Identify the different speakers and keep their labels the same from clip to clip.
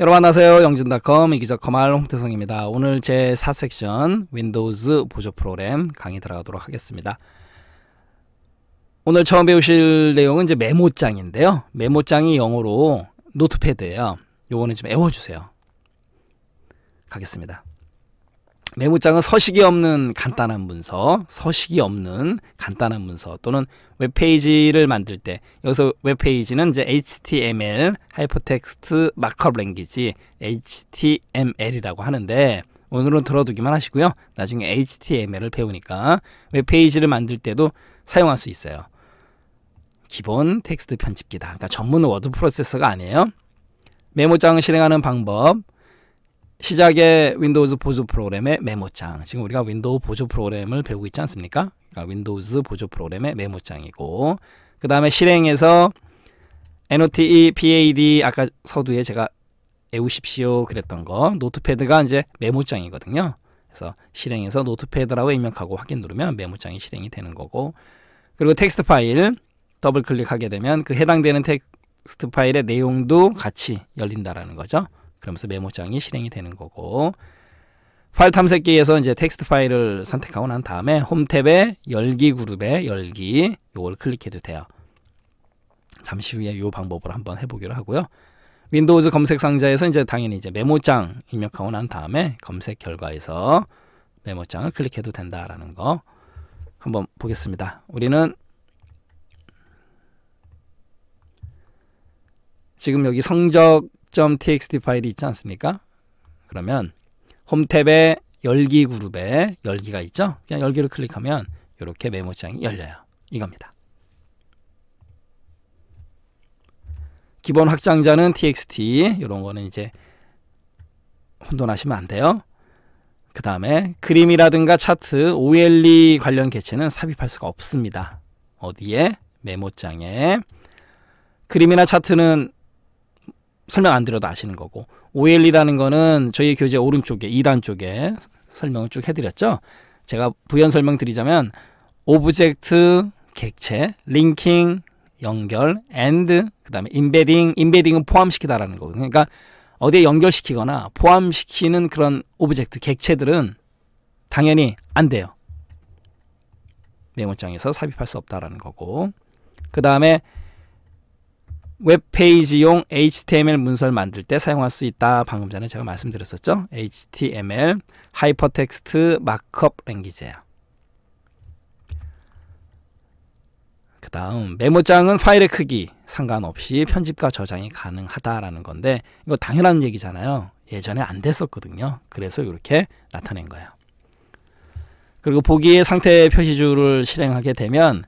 Speaker 1: 여러분 안녕하세요. 영진닷컴 이기자 거말 홍태성입니다. 오늘 제 4섹션 윈도우즈 보조 프로그램 강의 들어가도록 하겠습니다. 오늘 처음 배우실 내용은 이제 메모장인데요. 메모장이 영어로 노트패드예요. 요거는 좀 외워주세요. 가겠습니다. 메모장은 서식이 없는 간단한 문서, 서식이 없는 간단한 문서 또는 웹페이지를 만들 때 여기서 웹페이지는 이제 HTML 하이퍼텍스트 마크업 랭귀지 HTML이라고 하는데 오늘은 들어두기만 하시고요. 나중에 HTML을 배우니까 웹페이지를 만들 때도 사용할 수 있어요. 기본 텍스트 편집기다. 그러니까 전문 워드 프로세서가 아니에요. 메모장을 실행하는 방법 시작에 윈도우즈 보조 프로그램의 메모장. 지금 우리가 윈도우 보조 프로그램을 배우고 있지 않습니까? 그러니까 윈도우즈 보조 프로그램의 메모장이고 그 다음에 실행에서 NOTE, PAD 아까 서두에 제가 애우십시오 그랬던 거 노트패드가 이제 메모장이거든요. 그래서 실행에서 노트패드라고 입력하고 확인 누르면 메모장이 실행이 되는 거고 그리고 텍스트 파일 더블 클릭하게 되면 그 해당되는 텍스트 파일의 내용도 같이 열린다라는 거죠. 그러면서 메모장이 실행이 되는 거고 파일 탐색기에서 이제 텍스트 파일을 선택하고 난 다음에 홈 탭에 열기 그룹에 열기 요걸 클릭해도 돼요. 잠시 후에 요 방법을 한번 해보기로 하고요. 윈도우즈 검색 상자에서 이제 당연히 이제 메모장 입력하고 난 다음에 검색 결과에서 메모장을 클릭해도 된다라는 거 한번 보겠습니다. 우리는 지금 여기 성적 txt 파일이 있지 않습니까? 그러면 홈탭에 열기 그룹에 열기가 있죠? 그냥 열기를 클릭하면 이렇게 메모장이 열려요. 이겁니다. 기본 확장자는 txt 이런 거는 이제 혼돈하시면 안 돼요. 그 다음에 그림이라든가 차트, OLE 관련 개체는 삽입할 수가 없습니다. 어디에? 메모장에. 그림이나 차트는 설명 안 드려도 아시는 거고 OL이라는 거는 저희 교재 오른쪽에 2단 쪽에 설명을 쭉 해드렸죠. 제가 부연 설명 드리자면 오브젝트, 객체, 링킹, 연결, a 드 그다음에 임베딩, 임베딩은 포함시키다라는 거거든요. 그러니까 어디에 연결시키거나 포함시키는 그런 오브젝트, 객체들은 당연히 안 돼요. 네모장에서 삽입할 수 없다라는 거고 그 다음에 웹페이지용 HTML 문서를 만들 때 사용할 수 있다. 방금 전에 제가 말씀드렸었죠. HTML 하이퍼텍스트 마크업 랭귀지예요. 그 다음 메모장은 파일의 크기 상관없이 편집과 저장이 가능하다라는 건데 이거 당연한 얘기잖아요. 예전에 안 됐었거든요. 그래서 이렇게 나타낸 거예요. 그리고 보기의 상태 표시줄을 실행하게 되면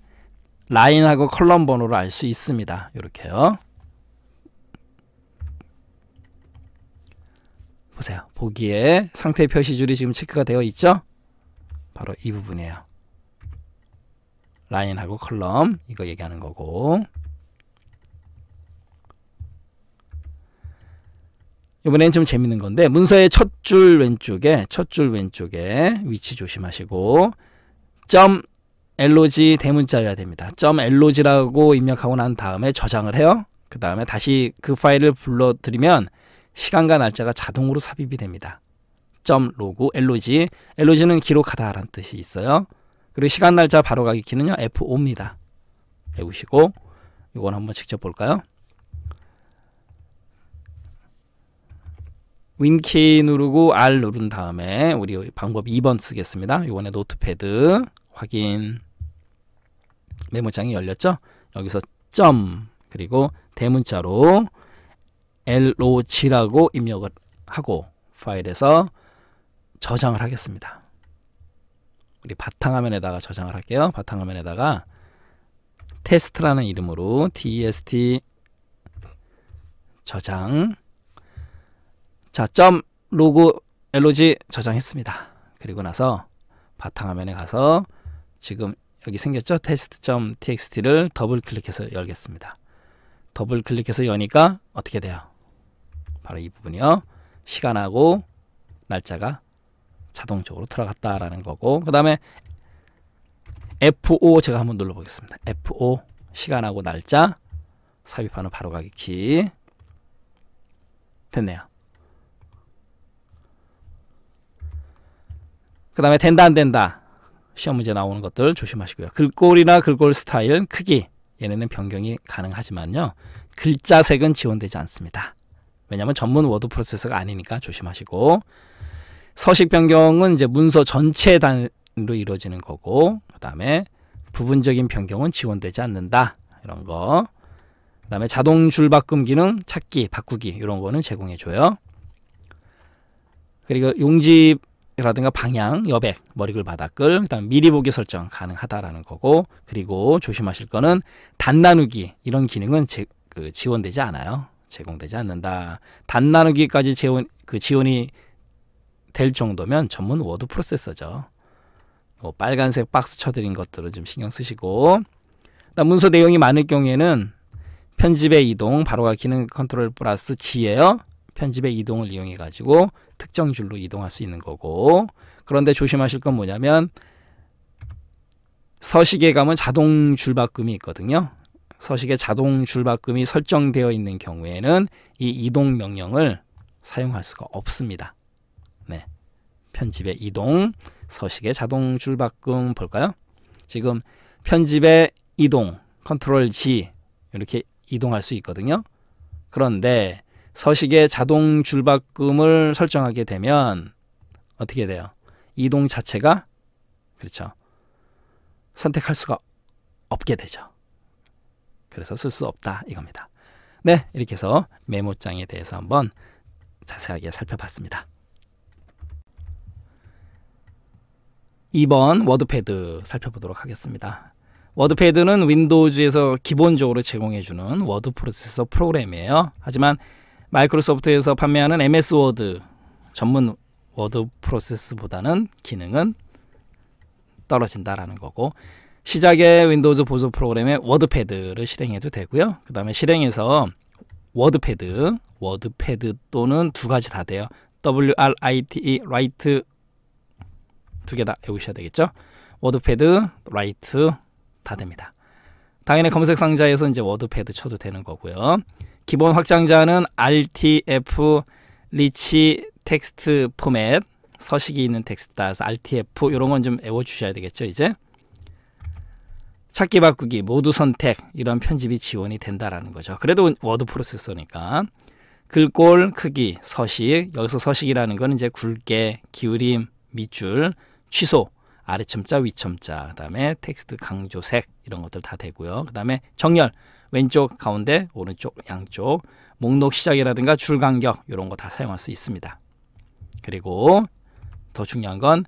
Speaker 1: 라인하고 컬럼 번호를 알 수 있습니다. 이렇게요. 보세요. 보기에 상태 표시줄이 지금 체크가 되어 있죠? 바로 이 부분이에요. 라인하고 컬럼 이거 얘기하는 거고 이번엔 좀 재밌는 건데 문서의 첫 줄 왼쪽에 첫 줄 왼쪽에 위치 조심하시고 점 엘로지 대문자여야 됩니다. 점 엘로지라고 입력하고 난 다음에 저장을 해요. 그 다음에 다시 그 파일을 불러드리면 시간과 날짜가 자동으로 삽입이 됩니다. 점 로그 엘로지 엘로지는 기록하다라는 뜻이 있어요. 그리고 시간 날짜 바로가기 키는요 F5입니다. 외우시고 이건 한번 직접 볼까요? 윈키 누르고 R 누른 다음에 우리 방법 2번 쓰겠습니다. 이번에 노트패드 확인 메모장이 열렸죠? 여기서 점 그리고 대문자로 LOG라고 입력을 하고 파일에서 저장을 하겠습니다. 우리 바탕화면에다가 저장을 할게요. 바탕화면에다가 테스트라는 이름으로 test e 저장 자, 점 로그 log 저장했습니다. 그리고 나서 바탕화면에 가서 지금 여기 생겼죠? 테스트 t t x t 를 더블 클릭해서 열겠습니다. 더블 클릭해서 여니까 어떻게 돼요? 바로 이 부분이요. 시간하고 날짜가 자동적으로 들어갔다라는 거고 그 다음에 F5 제가 한번 눌러보겠습니다. F5 시간하고 날짜 삽입하는 바로가기 키 됐네요. 그 다음에 된다 안 된다 시험 문제 나오는 것들 조심하시고요. 글꼴이나 글꼴 스타일, 크기 얘네는 변경이 가능하지만요. 글자 색은 지원되지 않습니다. 왜냐하면 전문 워드 프로세서가 아니니까 조심하시고 서식 변경은 이제 문서 전체 단위로 이루어지는 거고 그 다음에 부분적인 변경은 지원되지 않는다 이런 거 그 다음에 자동 줄 바꿈 기능 찾기 바꾸기 이런 거는 제공해줘요 그리고 용지 라든가 방향, 여백, 머리글 바닥글, 그다음 미리 보기 설정 가능하다라는 거고 그리고 조심하실 거는 단 나누기 이런 기능은 제, 그 지원되지 않아요. 제공되지 않는다. 단 나누기까지 지원 그 지원이 될 정도면 전문 워드 프로세서죠. 뭐 빨간색 박스 쳐드린 것들은 좀 신경 쓰시고 그다음 문서 내용이 많을 경우에는 편집의 이동 바로가 기능 컨트롤 플러스 G예요. 편집의 이동을 이용해 가지고 특정 줄로 이동할 수 있는 거고 그런데 조심하실 건 뭐냐면 서식에 가면 자동 줄바꿈이 있거든요. 서식에 자동 줄바꿈이 설정되어 있는 경우에는 이 이동 명령을 사용할 수가 없습니다. 네. 편집의 이동, 서식의 자동 줄바꿈 볼까요? 지금 편집의 이동, 컨트롤 G 이렇게 이동할 수 있거든요. 그런데 서식에 자동 줄바꿈을 설정하게 되면 어떻게 돼요? 이동 자체가 그렇죠. 선택할 수가 없게 되죠. 그래서 쓸 수 없다 이겁니다. 네, 이렇게 해서 메모장에 대해서 한번 자세하게 살펴봤습니다. 2번 워드패드 살펴보도록 하겠습니다. 워드패드는 윈도우즈에서 기본적으로 제공해주는 워드 프로세서 프로그램이에요. 하지만 마이크로소프트에서 판매하는 MS 워드 전문 워드 프로세스보다는 기능은 떨어진다라는 거고 시작에 윈도우즈 보조 프로그램에 워드패드를 실행해도 되고요. 그 다음에 실행해서 워드패드, 워드패드 또는 두 가지 다 돼요. E, WRITE, write 두 개 다 외우셔야 되겠죠. 워드패드, write 다 됩니다. 당연히 검색 상자에서 이제 워드패드 쳐도 되는 거고요. 기본 확장자는 RTF 리치 텍스트 포맷 서식이 있는 텍스트다. 그래서 RTF 이런 건 좀 외워주셔야 되겠죠. 이제 찾기 바꾸기 모두 선택 이런 편집이 지원이 된다라는 거죠. 그래도 워드 프로세서니까 글꼴 크기 서식 여기서 서식이라는 거는 이제 굵게 기울임 밑줄 취소 아래첨자 위첨자 그다음에 텍스트 강조색 이런 것들 다 되고요. 그다음에 정렬 왼쪽, 가운데, 오른쪽, 양쪽, 목록 시작이라든가 줄 간격 이런 거 다 사용할 수 있습니다. 그리고 더 중요한 건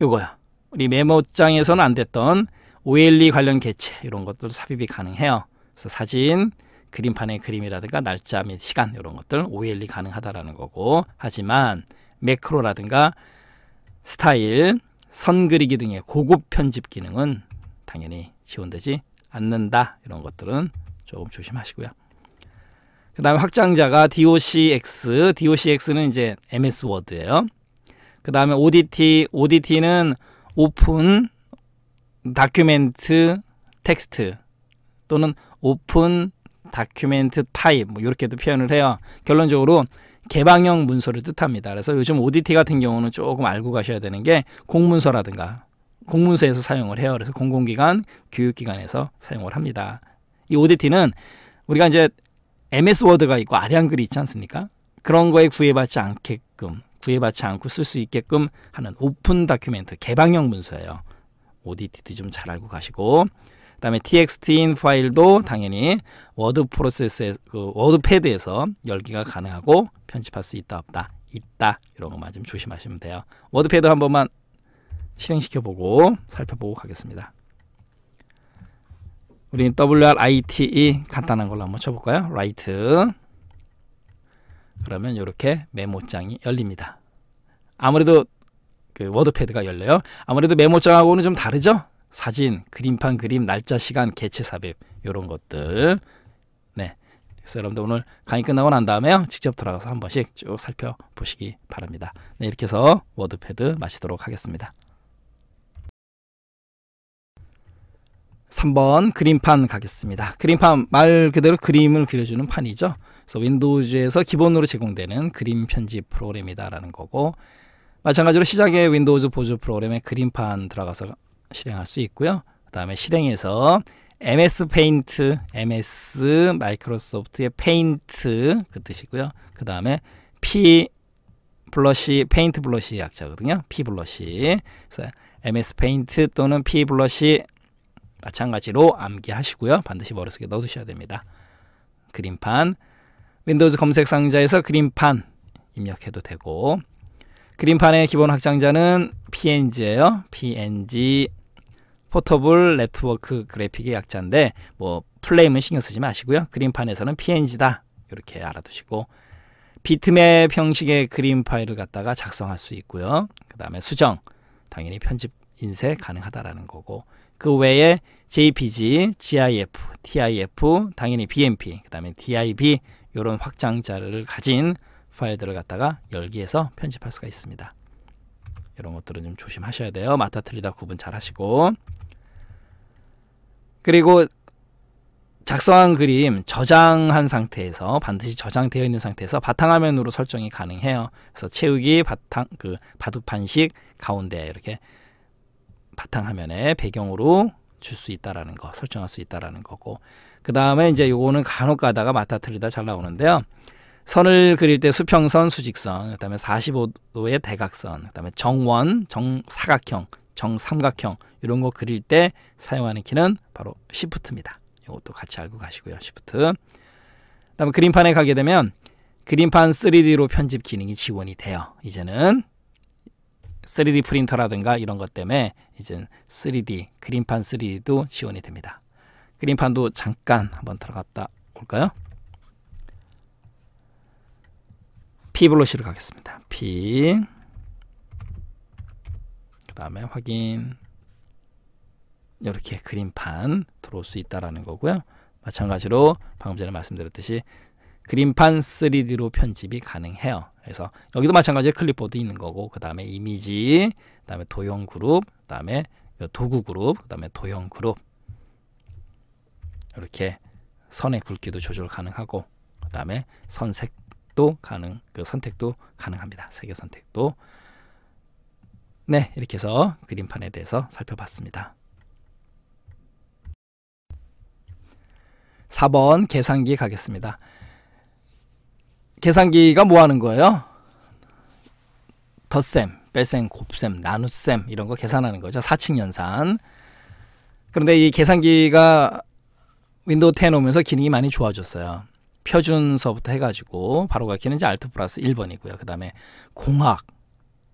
Speaker 1: 이거야. 우리 메모장에서는 안 됐던 OLE 관련 개체 이런 것들 삽입이 가능해요. 그래서 사진, 그림판의 그림이라든가 날짜 및 시간 이런 것들 OLE 가능하다라는 거고 하지만 매크로라든가 스타일, 선 그리기 등의 고급 편집 기능은 당연히 지원되지 않는다 이런 것들은 조금 조심하시고요. 그 다음에 확장자가 DOCX, DOCX는 이제 MS 워드예요. 그 다음에 ODT, ODT는 오픈 다큐멘트 텍스트 또는 오픈 다큐멘트 타입 뭐 이렇게도 표현을 해요. 결론적으로 개방형 문서를 뜻합니다. 그래서 요즘 ODT 같은 경우는 조금 알고 가셔야 되는 게 공문서라든가 공문서에서 사용을 해요. 그래서 공공기관, 교육기관에서 사용을 합니다. 이 ODT는 우리가 이제 MS 워드가 있고 아래 한글이 있지 않습니까? 그런 거에 구애받지 않게끔 구애받지 않고 쓸 수 있게끔 하는 오픈 다큐멘트 개방형 문서예요. ODT도 좀 잘 알고 가시고 그 다음에 txt인 파일도 당연히 워드 프로세스그 워드 패드에서 열기가 가능하고 편집할 수 있다 없다 있다 이런 것만 좀 조심하시면 돼요. 워드 패드 한 번만 실행시켜보고 살펴보고 가겠습니다. 우린 WRITE 간단한 걸로 한번 쳐볼까요? write 그러면 이렇게 메모장이 열립니다. 아무래도 그 워드패드가 열려요. 아무래도 메모장하고는 좀 다르죠? 사진, 그림판, 그림, 날짜, 시간, 개체 삽입 이런 것들 네, 그래서 여러분들 오늘 강의 끝나고 난다음에 직접 들어가서 한 번씩 쭉 살펴보시기 바랍니다. 네, 이렇게 해서 워드패드 마치도록 하겠습니다. 3번 그림판 가겠습니다. 그림판 말 그대로 그림을 그려주는 판이죠. 그래서 윈도우즈에서 기본으로 제공되는 그림 편집 프로그램이다라는 거고 마찬가지로 시작에 윈도우즈 보조 프로그램에 그림판 들어가서 실행할 수 있고요. 그 다음에 실행해서 MS 페인트, MS 마이크로소프트의 페인트 그 뜻이고요. 그 다음에 P 블러시, 페인트 블러시 약자거든요. P 블러시. 그래서 MS 페인트 또는 P 블러시 마찬가지로 암기하시고요. 반드시 머릿속에 넣어두셔야 됩니다. 그림판 윈도우즈 검색 상자에서 그림판 입력해도 되고 그림판의 기본 확장자는 PNG예요. PNG 포터블 네트워크 그래픽의 약자인데 뭐 플레임은 신경 쓰지 마시고요. 그림판에서는 PNG다 이렇게 알아두시고 비트맵 형식의 그림 파일을 갖다가 작성할 수 있고요. 그 다음에 수정 당연히 편집 인쇄 가능하다라는 거고 그 외에 JPG, GIF, TIF, 당연히 BMP, 그 다음에 DIB 이런 확장자를 가진 파일들을 갖다가 열기에서 편집할 수가 있습니다. 이런 것들은 좀 조심하셔야 돼요. 맞다 틀리다 구분 잘 하시고 그리고 작성한 그림 저장한 상태에서 반드시 저장되어 있는 상태에서 바탕화면으로 설정이 가능해요. 그래서 채우기 바탕 그 바둑판식 가운데 이렇게 바탕화면에 배경으로 줄 수 있다라는 거 설정할 수 있다라는 거고 그 다음에 이제 요거는 간혹 가다가 맞다 틀리다 잘 나오는데요. 선을 그릴 때 수평선, 수직선, 그다음에 45도의 대각선, 그다음에 정원, 정사각형, 정삼각형 이런 거 그릴 때 사용하는 키는 바로 시프트입니다. 이것도 같이 알고 가시고요. 시프트. 그다음에 그림판에 가게 되면 그림판 3D로 편집 기능이 지원이 돼요. 이제는 3D 프린터라든가 이런 것 때문에 이젠 3D 그림판 3D도 지원이 됩니다. 그림판도 잠깐 한번 들어갔다 올까요? P 블러시로 가겠습니다. P 그 다음에 확인 이렇게 그림판 들어올 수 있다라는 거고요. 마찬가지로 방금 전에 말씀드렸듯이 그림판 3D로 편집이 가능해요. 그래서 여기도 마찬가지로 클립보드 있는 거고 그 다음에 이미지, 그 다음에 도형 그룹, 그 다음에 그 도구 그룹, 그 다음에 도형 그룹 이렇게 선의 굵기도 조절 가능하고 그 다음에 선색도 가능, 그 선택도 가능합니다. 색의 선택도 네 이렇게 해서 그림판에 대해서 살펴봤습니다. 4번 계산기 가겠습니다. 계산기가 뭐 하는 거예요? 덧셈, 뺄셈, 곱셈, 나눗셈 이런 거 계산하는 거죠. 4층 연산. 그런데 이 계산기가 윈도우 10 오면서 기능이 많이 좋아졌어요. 표준서부터 해가지고 바로가키는지 알트 플러스 1번이고요. 그 다음에 공학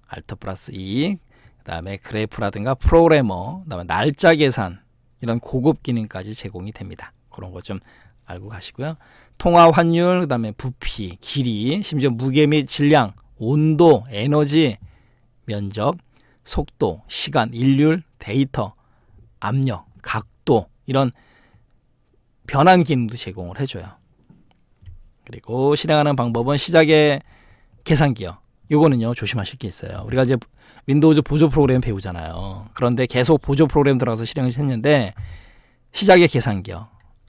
Speaker 1: 알트 플러스 2, 그 다음에 그래프라든가 프로그래머, 그 다음에 날짜 계산 이런 고급 기능까지 제공이 됩니다. 그런 거좀 알고 가시고요. 통화 환율, 그 다음에 부피, 길이, 심지어 무게 및 질량, 온도, 에너지, 면적, 속도, 시간, 일률, 데이터, 압력, 각도 이런 변환 기능도 제공을 해줘요. 그리고 실행하는 방법은 시작의 계산기요. 요거는요 조심하실 게 있어요. 우리가 이제 윈도우즈 보조 프로그램 배우잖아요. 그런데 계속 보조 프로그램 들어가서 실행을 했는데 시작의 계산기요.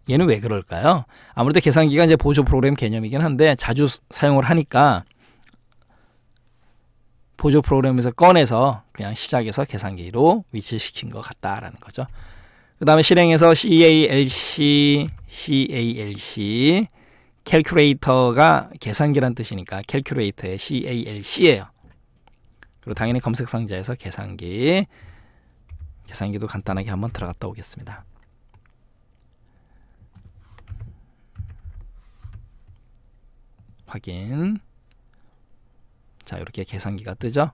Speaker 1: 얘는 왜 그럴까요? 아무래도 계산기가 이제 보조 프로그램 개념이긴 한데 자주 사용을 하니까 보조 프로그램에서 꺼내서 그냥 시작해서 계산기로 위치시킨 것 같다라는 거죠. 그 다음에 실행해서 CALC, CALC, 캘큘레이터가 계산기란 뜻이니까 캘큘레이터의 CALC예요. 그리고 당연히 검색 상자에서 계산기, 계산기도 간단하게 한번 들어갔다 오겠습니다. 확인. 자, 이렇게 계산기가 뜨죠?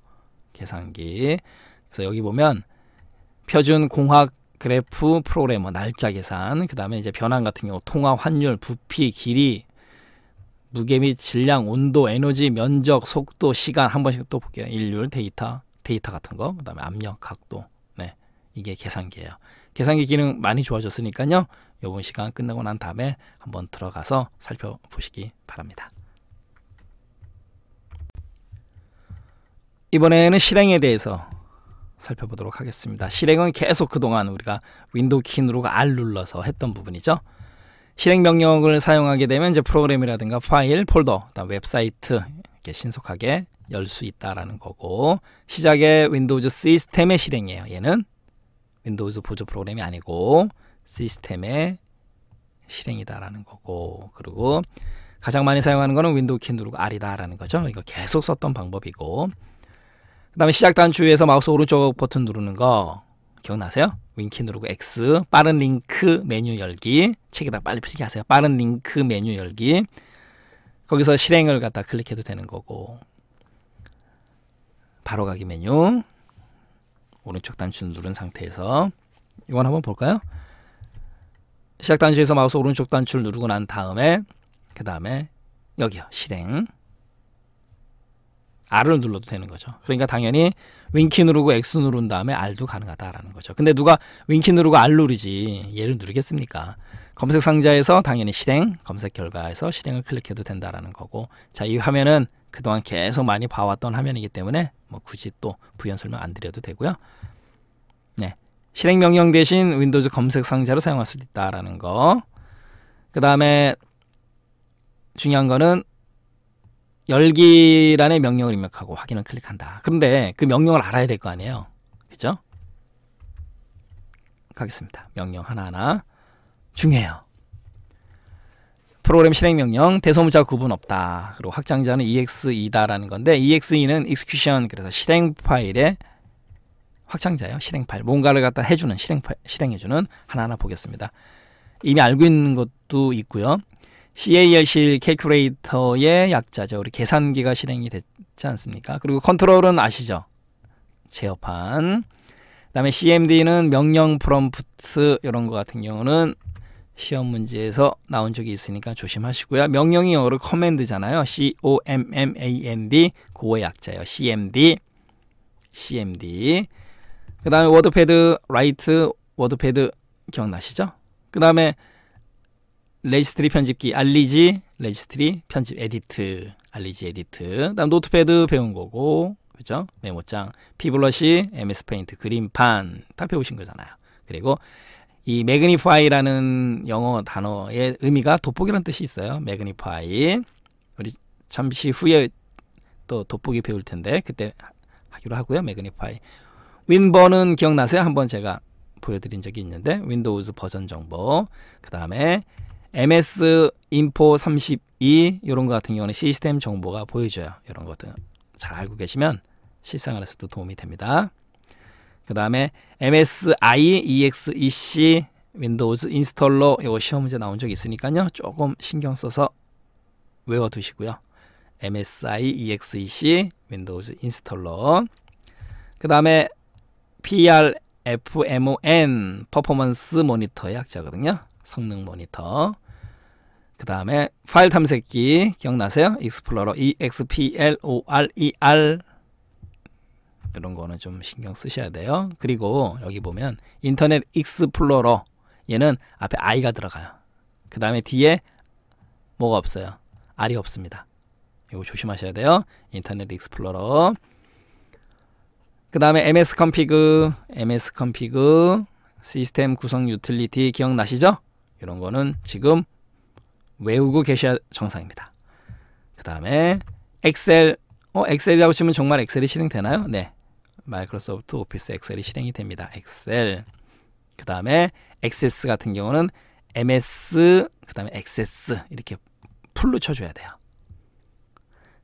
Speaker 1: 계산기. 그래서 여기 보면 표준 공학 그래프 프로그래머 뭐 날짜 계산, 그 다음에 이제 변환 같은 경우 통화 환율, 부피, 길이, 무게 및 질량, 온도, 에너지, 면적, 속도, 시간 한 번씩 또 볼게요. 일률, 데이터, 데이터 같은 거, 그 다음에 압력, 각도. 네, 이게 계산기예요. 계산기 기능 많이 좋아졌으니까요. 요번 시간 끝나고 난 다음에 한번 들어가서 살펴보시기 바랍니다. 이번에는 실행에 대해서 살펴보도록 하겠습니다. 실행은 계속 그동안 우리가 윈도우 키누로 R 눌러서 했던 부분이죠. 실행 명령을 사용하게 되면 이제 프로그램이라든가 파일, 폴더, 그다음 웹사이트 이렇게 신속하게 열 수 있다라는 거고 시작에 윈도우즈 시스템의 실행이에요. 얘는 윈도우즈 보조 프로그램이 아니고 시스템의 실행이다라는 거고 그리고 가장 많이 사용하는 거는 윈도우 키누르 R이다라는 거죠. 이거 계속 썼던 방법이고 그 다음에 시작 단추에서 마우스 오른쪽 버튼 누르는 거 기억나세요? 윙키 누르고 X 빠른 링크 메뉴 열기 책에다 빨리 필기하세요 빠른 링크 메뉴 열기 거기서 실행을 갖다 클릭해도 되는 거고 바로 가기 메뉴 오른쪽 단추 누른 상태에서 이건 한번 볼까요? 시작 단추에서 마우스 오른쪽 단추를 누르고 난 다음에 그 다음에 여기요 실행 R을 눌러도 되는 거죠. 그러니까 당연히 윙키 누르고 X 누른 다음에 R도 가능하다라는 거죠. 근데 누가 윙키 누르고 R 누르지 얘를 누르겠습니까? 검색 상자에서 당연히 실행, 검색 결과에서 실행을 클릭해도 된다라는 거고 자 이 화면은 그동안 계속 많이 봐왔던 화면이기 때문에 뭐 굳이 또 부연 설명 안 드려도 되고요. 네, 실행 명령 대신 윈도우즈 검색 상자로 사용할 수도 있다라는 거. 그 다음에 중요한 거는 열기란의 명령을 입력하고 확인을 클릭한다. 그런데 그 명령을 알아야 될 거 아니에요. 그죠? 가겠습니다. 명령 하나하나 중요해요. 프로그램 실행 명령 대소문자 구분 없다. 그리고 확장자는 exe2다라는 건데 exe2는 execution 그래서 실행 파일의 확장자예요. 실행 파일 뭔가를 갖다 해주는 실행 파일, 실행해주는 하나하나 보겠습니다. 이미 알고 있는 것도 있고요. CAL실 캐큐레이터의 약자죠. 우리 계산기가 실행이 됐지 않습니까? 그리고 컨트롤은 아시죠? 제어판. 그다음에 CMD는 명령 프롬프트 이런 거 같은 경우는 시험 문제에서 나온 적이 있으니까 조심하시고요. 명령이 영어로 커맨드잖아요. C O M M A N D 고의 약자예요. CMD. CMD. 그다음에 워드패드 라이트 워드패드 기억나시죠? 그다음에 레지스트리 편집기 알리지 레지스트리 편집 에디트 알리지 에디트 다음 노트패드 배운 거고 그죠 메모장 피블러시 MS 페인트 그림판 다 배우신 거잖아요 그리고 이 매그니파이라는 영어 단어의 의미가 돋보기란 뜻이 있어요 매그니파이 우리 잠시 후에 또 돋보기 배울 텐데 그때 하기로 하고요 매그니파이 윈버는 기억나세요 한번 제가 보여드린 적이 있는데 윈도우즈 버전 정보 그 다음에 MS 인포 32 이런 것 같은 경우는 시스템 정보가 보여줘요. 이런 것들 잘 알고 계시면 실생활에서도 도움이 됩니다. 그 다음에 MSI, EXEC, 윈도우즈 인스톨러 이거 시험 문제 나온 적 있으니까요. 조금 신경 써서 외워두시고요. MSI, EXEC, 윈도우즈 인스톨러 그 다음에 PRFMON, 퍼포먼스 모니터의 약자거든요. 성능 모니터 그 다음에 파일 탐색기 기억나세요? 익스플로러 EXPLORER e e 이런 거는 좀 신경 쓰셔야 돼요. 그리고 여기 보면 인터넷 익스플로러 얘는 앞에 i가 들어가요. 그 다음에 뒤에 뭐가 없어요? r이 없습니다. 이거 조심하셔야 돼요. 인터넷 익스플로러 그 다음에 ms 컴피그 ms 컴피그 시스템 구성 유틸리티 기억나시죠? 이런 거는 지금 외우고 계셔야 정상입니다. 그 다음에 엑셀, 어, 엑셀이라고 치면 정말 엑셀이 실행되나요? 네. 마이크로소프트 오피스 엑셀이 실행이 됩니다. 엑셀. 그 다음에 액세스 같은 경우는 MS, 그 다음에 액세스 이렇게 풀로 쳐줘야 돼요.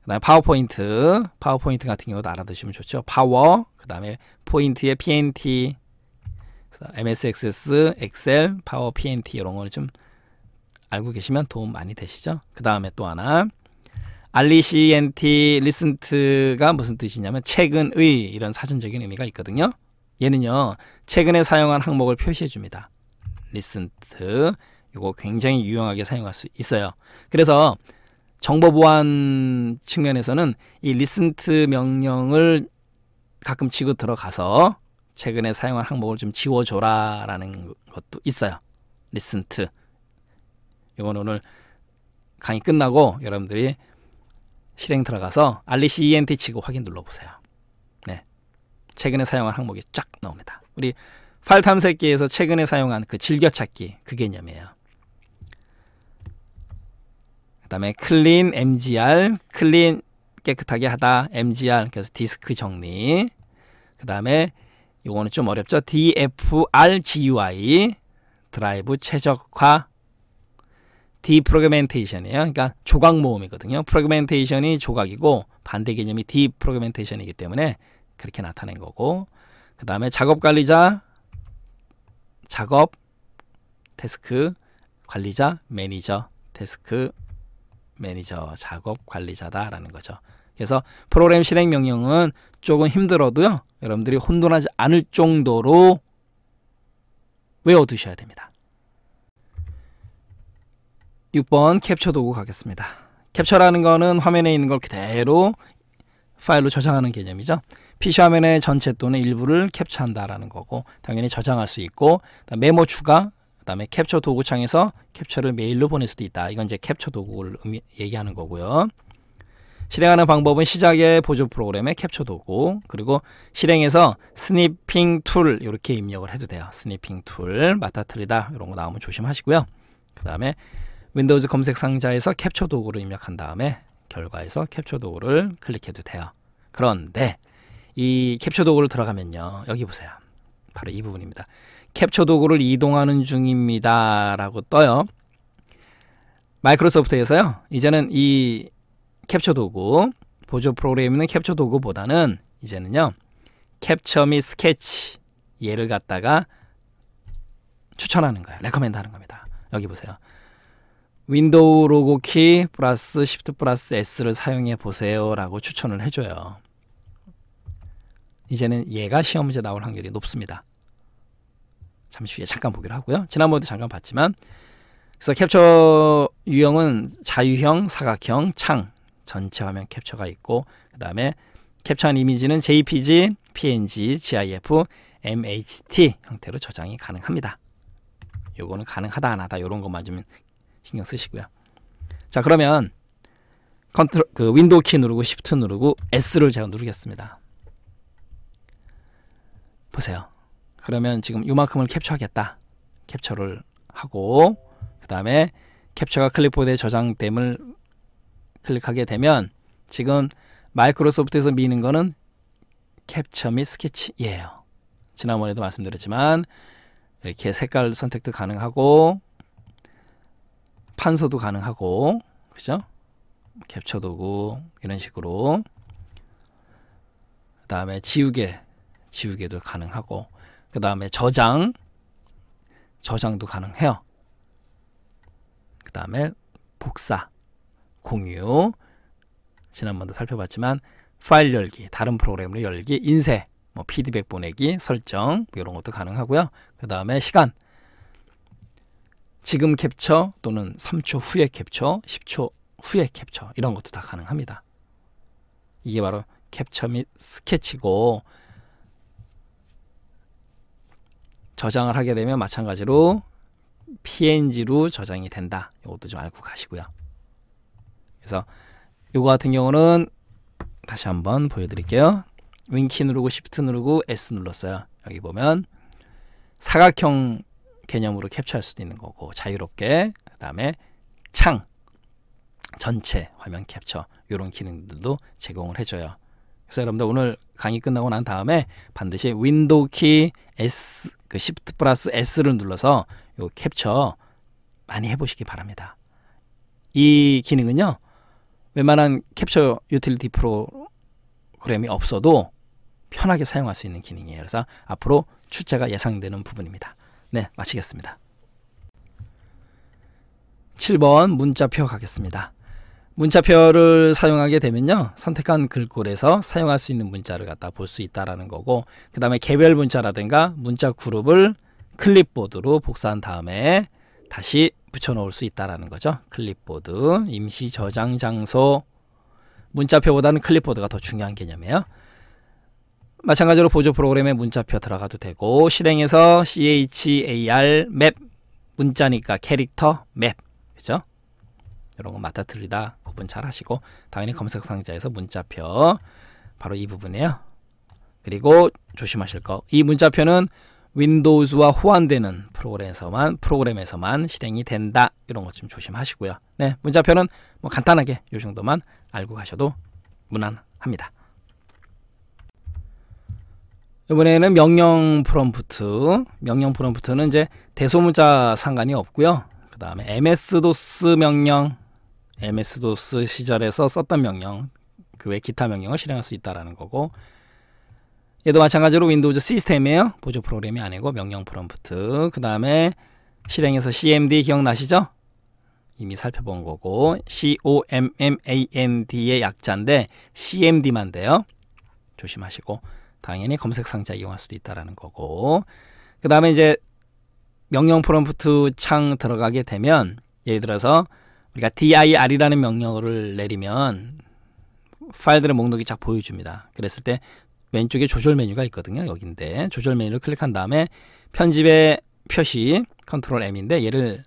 Speaker 1: 그 다음에 파워포인트, 파워포인트 같은 경우도 알아두시면 좋죠. 파워, 그 다음에 포인트의 PNT, MS x s 스 엑셀, 파워 PNT 이런 거는 좀 알고 계시면 도움 많이 되시죠? 그 다음에 또 하나 알리시엔티 리슨트가 무슨 뜻이냐면 최근의 이런 사전적인 의미가 있거든요. 얘는요 최근에 사용한 항목을 표시해 줍니다. 리슨트 이거 굉장히 유용하게 사용할 수 있어요. 그래서 정보 보안 측면에서는 이 리슨트 명령을 가끔 치고 들어가서 최근에 사용한 항목을 좀 지워줘라 라는 것도 있어요. 리슨트 이건 오늘 강의 끝나고 여러분들이 실행 들어가서 알리시 ENT 치고 확인 눌러보세요. 네. 최근에 사용한 항목이 쫙 나옵니다. 우리 파일 탐색기에서 최근에 사용한 그 즐겨찾기 그 개념이에요. 그 다음에 클린 MGR, 클린 깨끗하게 하다 MGR 그래서 디스크 정리. 그 다음에 이거는 좀 어렵죠. DFRGUI 드라이브 최적화 디프로그멘테이션이에요. 그러니까 조각 모음이거든요. 프로그멘테이션이 조각이고 반대 개념이 디프로그멘테이션이기 때문에 그렇게 나타낸 거고 그 다음에 작업 관리자 작업 데스크 관리자 매니저 데스크 매니저 작업 관리자다라는 거죠. 그래서 프로그램 실행 명령은 조금 힘들어도요. 여러분들이 혼돈하지 않을 정도로 외워두셔야 됩니다. 6번 캡처 도구 가겠습니다. 캡처라는 거는 화면에 있는 걸 그대로 파일로 저장하는 개념이죠. PC 화면의 전체 또는 일부를 캡처한다라는 거고 당연히 저장할 수 있고 메모 추가 그다음에 캡처 도구 창에서 캡처를 메일로 보낼 수도 있다. 이건 이제 캡처 도구를 의미, 얘기하는 거고요. 실행하는 방법은 시작의 보조 프로그램의 캡처 도구 그리고 실행에서 스니핑 툴 이렇게 입력을 해도 돼요. 스니핑 툴 맞다틀리다 이런 거 나오면 조심하시고요. 그 다음에 윈도우즈 검색 상자에서 캡처 도구를 입력한 다음에 결과에서 캡처 도구를 클릭해도 돼요. 그런데 이 캡처 도구를 들어가면요. 여기 보세요. 바로 이 부분입니다. 캡처 도구를 이동하는 중입니다. 라고 떠요. 마이크로소프트에서요. 이제는 이 캡처 도구, 보조 프로그램 있는 캡처 도구보다는 이제는요. 캡처 및 스케치 얘를 갖다가 추천하는 거예요. 레코멘드 하는 겁니다. 여기 보세요. 윈도우 로고 키 플러스 s h i 플러스 S를 사용해 보세요 라고 추천을 해줘요. 이제는 얘가 시험 문제 나올 확률이 높습니다. 잠시 후에 잠깐 보기로 하고요. 지난번에도 잠깐 봤지만 그래서 캡처 유형은 자유형, 사각형, 창 전체 화면 캡처가 있고 그 다음에 캡처한 이미지는 JPG, PNG, GIF, MHT 형태로 저장이 가능합니다. 요거는 가능하다 안 하다 요런 것만 좀 신경 쓰시고요. 자 그러면 컨트롤 그 윈도우 키 누르고 시프트 누르고 S를 제가 누르겠습니다. 보세요. 그러면 지금 이만큼을 캡처하겠다. 캡처를 하고 그 다음에 캡처가 클립보드에 저장됨을 클릭하게 되면 지금 마이크로소프트에서 미는 거는 캡처 및 스케치예요. 지난번에도 말씀드렸지만 이렇게 색깔 선택도 가능하고 판서도 가능하고 그죠? 캡처 도구 이런 식으로 그 다음에 지우개 지우개도 가능하고 그 다음에 저장 저장도 가능해요 그 다음에 복사 공유 지난번도 살펴봤지만 파일 열기 다른 프로그램으로 열기 인쇄 뭐 피드백 보내기 설정 뭐 이런 것도 가능하고요 그 다음에 시간 지금 캡처 또는 3초 후에 캡처, 10초 후에 캡처 이런 것도 다 가능합니다. 이게 바로 캡처 및 스케치고 저장을 하게 되면 마찬가지로 PNG로 저장이 된다. 이것도 좀 알고 가시고요. 그래서 이거 같은 경우는 다시 한번 보여드릴게요. 윙키 누르고 s 프트 누르고 S 눌렀어요. 여기 보면 사각형 개념으로 캡처할 수도 있는 거고 자유롭게 그 다음에 창 전체 화면 캡처 이런 기능들도 제공을 해줘요. 그래서 여러분들 오늘 강의 끝나고 난 다음에 반드시 윈도우 키 S 그 Shift 플러스 S를 눌러서 요 캡처 많이 해보시기 바랍니다. 이 기능은요 웬만한 캡처 유틸리티 프로그램이 없어도 편하게 사용할 수 있는 기능이에요. 그래서 앞으로 출제가 예상되는 부분입니다. 네, 마치겠습니다. 7번 문자표 가겠습니다. 문자표를 사용하게 되면요. 선택한 글꼴에서 사용할 수 있는 문자를 갖다 볼 수 있다라는 거고 그 다음에 개별 문자라든가 문자 그룹을 클립보드로 복사한 다음에 다시 붙여놓을 수 있다라는 거죠. 클립보드, 임시 저장 장소, 문자표보다는 클립보드가 더 중요한 개념이에요. 마찬가지로 보조 프로그램에 문자표 들어가도 되고 실행에서 char 맵 문자니까 캐릭터 맵 그죠? 이런 거 맞다 틀리다 구분 잘 하시고 당연히 검색 상자에서 문자표 바로 이 부분이에요. 그리고 조심하실 거. 이 문자표는 윈도우즈와 호환되는 프로그램에서만 프로그램에서만 실행이 된다. 이런 것 좀 조심하시고요. 네, 문자표는 뭐 간단하게 요 정도만 알고 가셔도 무난합니다. 이번에는 명령 프롬프트. 명령 프롬프트는 이제 대소문자 상관이 없고요. 그 다음에 MS-DOS 명령, MS-DOS 시절에서 썼던 명령, 그 외 기타 명령을 실행할 수 있다라는 거고. 얘도 마찬가지로 윈도우즈 시스템이에요. 보조 프로그램이 아니고 명령 프롬프트. 그 다음에 실행해서 CMD 기억나시죠? 이미 살펴본 거고 COMMAND의 약자인데 CMD만 돼요. 조심하시고 당연히 검색 상자 이용할 수도 있다라는 거고 그 다음에 이제 명령 프롬프트 창 들어가게 되면 예를 들어서 우리가 dir이라는 명령어를 내리면 파일들의 목록이 쫙 보여줍니다. 그랬을 때 왼쪽에 조절 메뉴가 있거든요. 여기인데 조절 메뉴를 클릭한 다음에 편집의 표시 컨트롤 M인데 얘를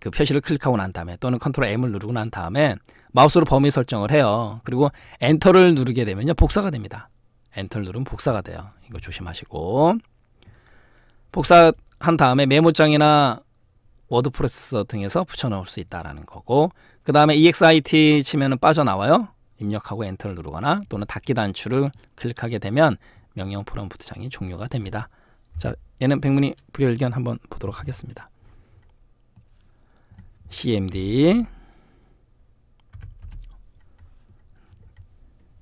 Speaker 1: 그 표시를 클릭하고 난 다음에 또는 컨트롤 M을 누르고 난 다음에 마우스로 범위 설정을 해요. 그리고 엔터를 누르게 되면요. 복사가 됩니다. 엔터를 누르면 복사가 돼요. 이거 조심하시고 복사한 다음에 메모장이나 워드 프로세서 등에서 붙여넣을 수 있다라는 거고 그 다음에 EXIT 치면 빠져나와요. 입력하고 엔터를 누르거나 또는 닫기 단추를 클릭하게 되면 명령 프롬프트 창이 종료가 됩니다. 자, 얘는 백문이 불여일견 한번 보도록 하겠습니다. cmd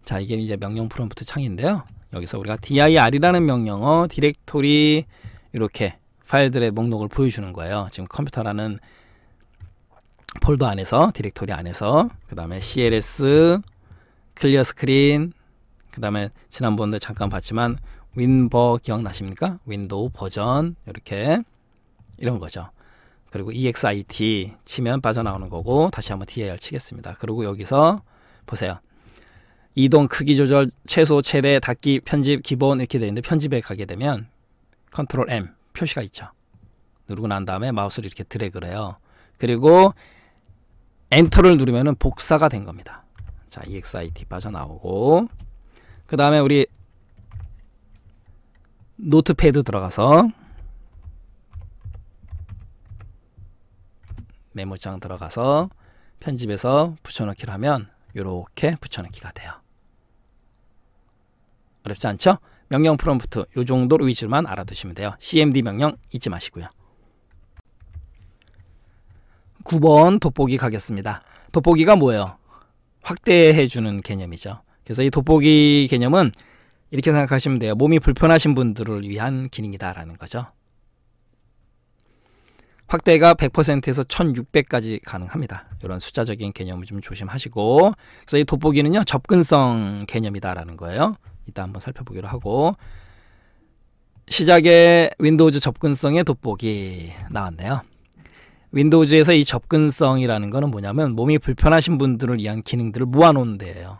Speaker 1: 자, 이게 이제 명령 프롬프트 창인데요. 여기서 우리가 dir이라는 명령어 디렉토리 이렇게 파일들의 목록을 보여주는 거예요. 지금 컴퓨터라는 폴더 안에서 디렉토리 안에서 그 다음에 cls 클리어 스크린 그 다음에 지난번에 잠깐 봤지만 윈버 기억나십니까? 윈도우 버전 이렇게 이런 거죠. 그리고 exit 치면 빠져나오는 거고 다시 한번 dir 치겠습니다. 그리고 여기서 보세요. 이동 크기 조절, 최소, 최대, 닫기, 편집, 기본 이렇게 되는데 편집에 가게 되면 컨트롤 M 표시가 있죠. 누르고 난 다음에 마우스를 이렇게 드래그를 해요. 그리고 엔터를 누르면 복사가 된 겁니다. 자, EXIT 빠져나오고 그 다음에 우리 노트패드 들어가서 메모장 들어가서 편집에서 붙여넣기를 하면 이렇게 붙여넣기가 돼요. 어렵지 않죠? 명령 프롬프트 요 정도 위주만 로 알아두시면 돼요. cmd 명령 잊지 마시고요. 9번 돋보기 가겠습니다. 돋보기가 뭐예요? 확대해주는 개념이죠. 그래서 이 돋보기 개념은 이렇게 생각하시면 돼요. 몸이 불편하신 분들을 위한 기능이다라는 거죠. 확대가 100%에서 1600까지 가능합니다. 이런 숫자적인 개념을 좀 조심하시고 그래서 이 돋보기는요. 접근성 개념이다라는 거예요. 이따 한번 살펴보기로 하고 시작에 윈도우즈 접근성의 돋보기 나왔네요. 윈도우즈에서 이 접근성이라는 거는 뭐냐면 몸이 불편하신 분들을 위한 기능들을 모아놓은 데예요.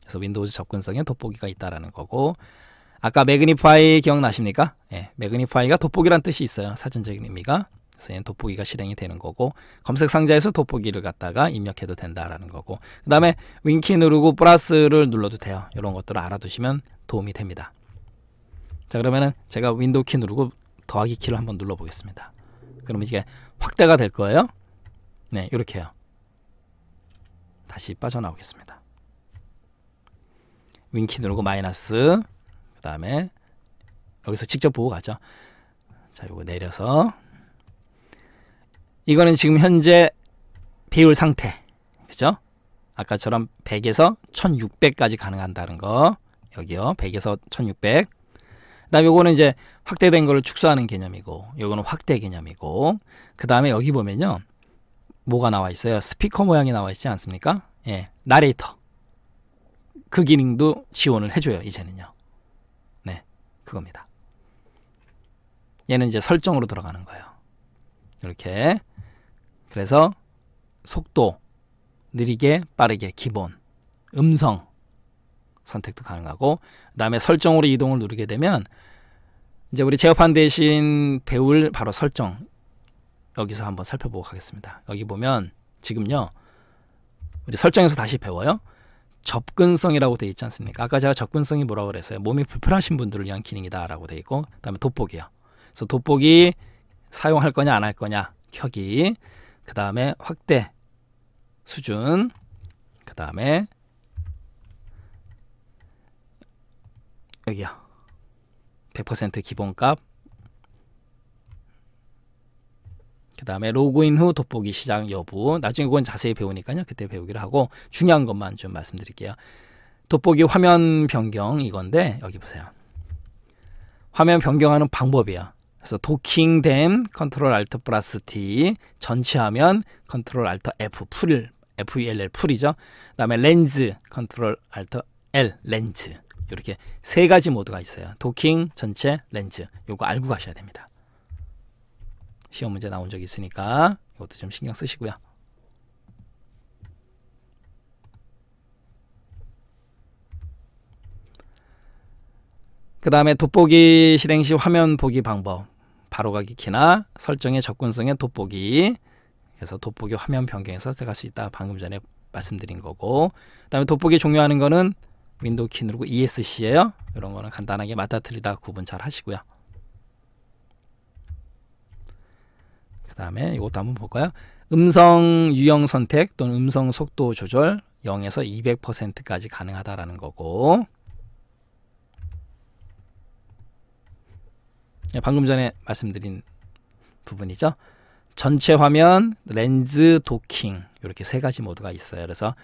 Speaker 1: 그래서 윈도우즈 접근성에 돋보기가 있다라는 거고 아까 매그니파이 기억나십니까? 예, 매그니파이가 돋보기란 뜻이 있어요. 사전적인 의미가. 쓰인 돋보기가 실행이 되는 거고 검색 상자에서 돋보기를 갖다가 입력해도 된다라는 거고 그 다음에 윙키 누르고 플러스를 눌러도 돼요 이런 것들을 알아두시면 도움이 됩니다 자 그러면은 제가 윈도우 키 누르고 더하기 키를 한번 눌러 보겠습니다 그러면 이게 확대가 될 거예요 네 이렇게 요 다시 빠져나오겠습니다 윙키 누르고 마이너스 그 다음에 여기서 직접 보고 가죠 자 요거 내려서 이거는 지금 현재 비율 상태. 그죠? 아까처럼 100에서 1600까지 가능한다는 거. 여기요. 100에서 1600. 그 다음에 요거는 이제 확대된 거를 축소하는 개념이고 요거는 확대 개념이고 그 다음에 여기 보면요. 뭐가 나와 있어요? 스피커 모양이 나와 있지 않습니까? 예. 나레이터. 그 기능도 지원을 해줘요. 이제는요. 네. 그겁니다. 얘는 이제 설정으로 들어가는 거예요. 이렇게 그래서 속도, 느리게, 빠르게, 기본, 음성 선택도 가능하고 그다음에 설정으로 이동을 누르게 되면 이제 우리 제어판 대신 배울 바로 설정 여기서 한번 살펴보고 가겠습니다. 여기 보면 지금요. 우리 설정에서 다시 배워요. 접근성이라고 되어 있지 않습니까? 아까 제가 접근성이 뭐라고 그랬어요? 몸이 불편하신 분들을 위한 기능이다라고 되어 있고 그다음에 돋보기요. 그래서 돋보기 사용할 거냐 안 할 거냐 켜기 그 다음에 확대 수준 그 다음에 여기요 100% 기본값 그 다음에 로그인 후 돋보기 시작 여부 나중에 그건 자세히 배우니까요 그때 배우기로 하고 중요한 것만 좀 말씀드릴게요 돋보기 화면 변경 이건데 여기 보세요 화면 변경하는 방법이요 그래서 도킹댐 컨트롤 알터 플러스 T 전치하면 컨트롤 알트 F 풀 FELL 풀이죠. 그다음에 렌즈 컨트롤 알터 L 렌즈 이렇게 세 가지 모드가 있어요. 도킹, 전체, 렌즈 요거 알고 가셔야 됩니다. 시험 문제 나온 적 있으니까 이것도 좀 신경 쓰시고요. 그 다음에 돋보기 실행 시 화면 보기 방법 바로가기 키나 설정의 접근성의 돋보기 그래서 돋보기 화면 변경해서 선택할 수 있다 방금 전에 말씀드린 거고 그 다음에 돋보기 종료하는 거는 윈도우 키 누르고 ESC예요 이런 거는 간단하게 맞다 틀리다 구분 잘 하시고요 그 다음에 이것도 한번 볼까요 음성 유형 선택 또는 음성 속도 조절 0에서 200%까지 가능하다라는 거고 예, 방금 전에 말씀드린 부분이죠. 전체 화면, 렌즈, 도킹 이렇게 세 가지 모드가 있어요. 그래서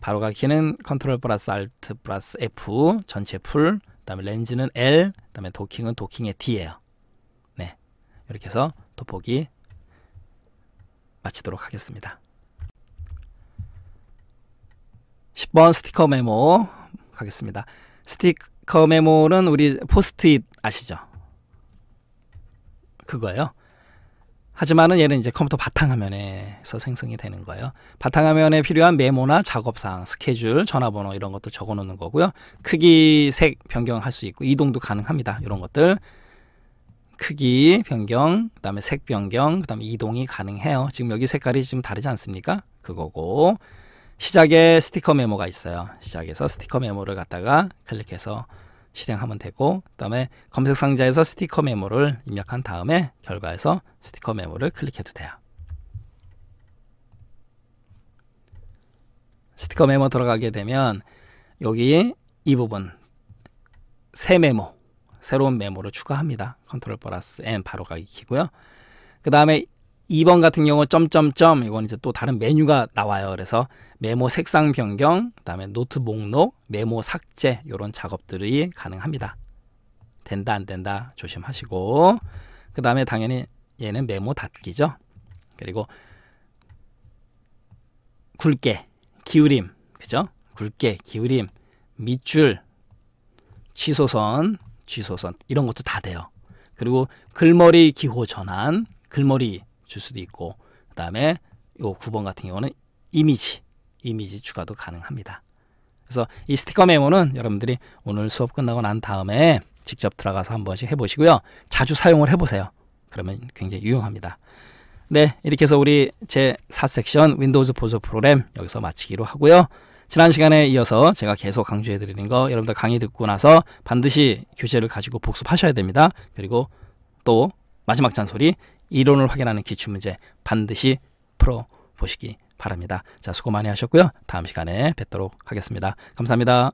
Speaker 1: 바로가기는 컨트롤 플러스 알트 플러스 F 전체 풀, 그다음에 렌즈는 L, 그다음에 도킹은 도킹의 D예요. 네, 이렇게 해서 돋보기 마치도록 하겠습니다. 10번 스티커 메모 가겠습니다. 스티커 메모는 우리 포스트잇 아시죠? 그거예요. 하지만은 얘는 이제 컴퓨터 바탕화면에서 생성이 되는 거예요. 바탕화면에 필요한 메모나 작업사항, 스케줄, 전화번호 이런 것도 적어놓는 거고요. 크기, 색 변경할 수 있고 이동도 가능합니다. 이런 것들 크기 변경, 그다음에 색 변경, 그다음에 이동이 가능해요. 지금 여기 색깔이 지금 다르지 않습니까? 그거고 시작에 스티커 메모가 있어요. 시작에서 스티커 메모를 갖다가 클릭해서 실행하면 되고 그다음에 검색 상자에서 스티커 메모를 입력한 다음에 결과에서 스티커 메모를 클릭해도 돼요. 스티커 메모 들어가게 되면 여기 이 부분 새 메모 새로운 메모를 추가합니다. 컨트롤 플러스 N 바로 가기고요. 키그 다음에 2번 같은 경우 점점점 이건 이제 또 다른 메뉴가 나와요. 그래서 메모 색상 변경, 그다음에 노트 목록, 메모 삭제 이런 작업들이 가능합니다. 된다 안 된다 조심하시고 그다음에 당연히 얘는 메모 닫기죠. 그리고 굵게 기울임 그죠? 굵게 기울임 밑줄 취소선 취소선 이런 것도 다 돼요. 그리고 글머리 기호 전환 글머리 줄 수도 있고 그 다음에 요 9번 같은 경우는 이미지 이미지 추가도 가능합니다. 그래서 이 스티커 메모는 여러분들이 오늘 수업 끝나고 난 다음에 직접 들어가서 한 번씩 해보시고요. 자주 사용을 해보세요. 그러면 굉장히 유용합니다. 네, 이렇게 해서 우리 제 4섹션 윈도우즈 보조 프로그램 여기서 마치기로 하고요. 지난 시간에 이어서 제가 계속 강조해드리는 거 여러분들 강의 듣고 나서 반드시 교재를 가지고 복습하셔야 됩니다. 그리고 또 마지막 잔소리 이론을 확인하는 기출문제 반드시 풀어보시기 바랍니다. 자, 수고 많이 하셨고요. 다음 시간에 뵙도록 하겠습니다. 감사합니다.